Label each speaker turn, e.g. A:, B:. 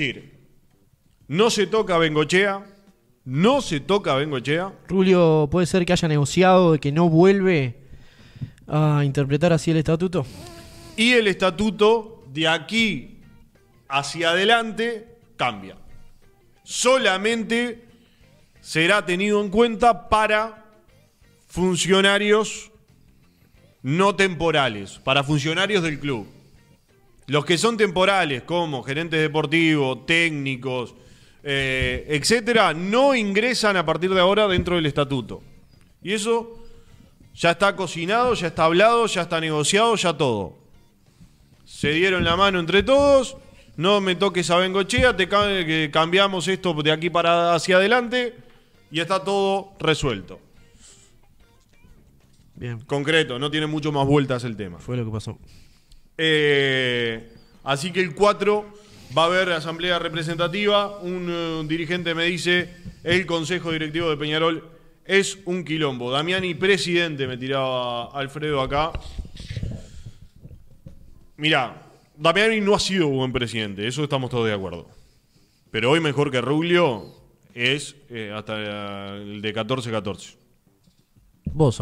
A: decir, no se toca Bengochea, no se toca Bengochea.
B: Rulio, ¿puede ser que haya negociado de que no vuelve a interpretar así el estatuto?
A: Y el estatuto de aquí hacia adelante cambia. Solamente será tenido en cuenta para funcionarios no temporales, para funcionarios del club. Los que son temporales, como gerentes deportivos, técnicos, eh, etcétera, no ingresan a partir de ahora dentro del estatuto. Y eso ya está cocinado, ya está hablado, ya está negociado, ya todo. Se dieron la mano entre todos. No me toques a Bengochea, te cambiamos esto de aquí para hacia adelante y está todo resuelto. Bien. Concreto, no tiene mucho más vueltas el tema. Fue lo que pasó. Eh, Así que el 4 va a haber asamblea representativa. Un, eh, dirigente me dice, el Consejo Directivo de Peñarol es un quilombo. Damiani, presidente, me tiraba Alfredo acá. Mirá, Damiani no ha sido buen presidente, eso estamos todos de acuerdo. Pero hoy mejor que Rubio es eh, hasta el de 14-14.
B: Vos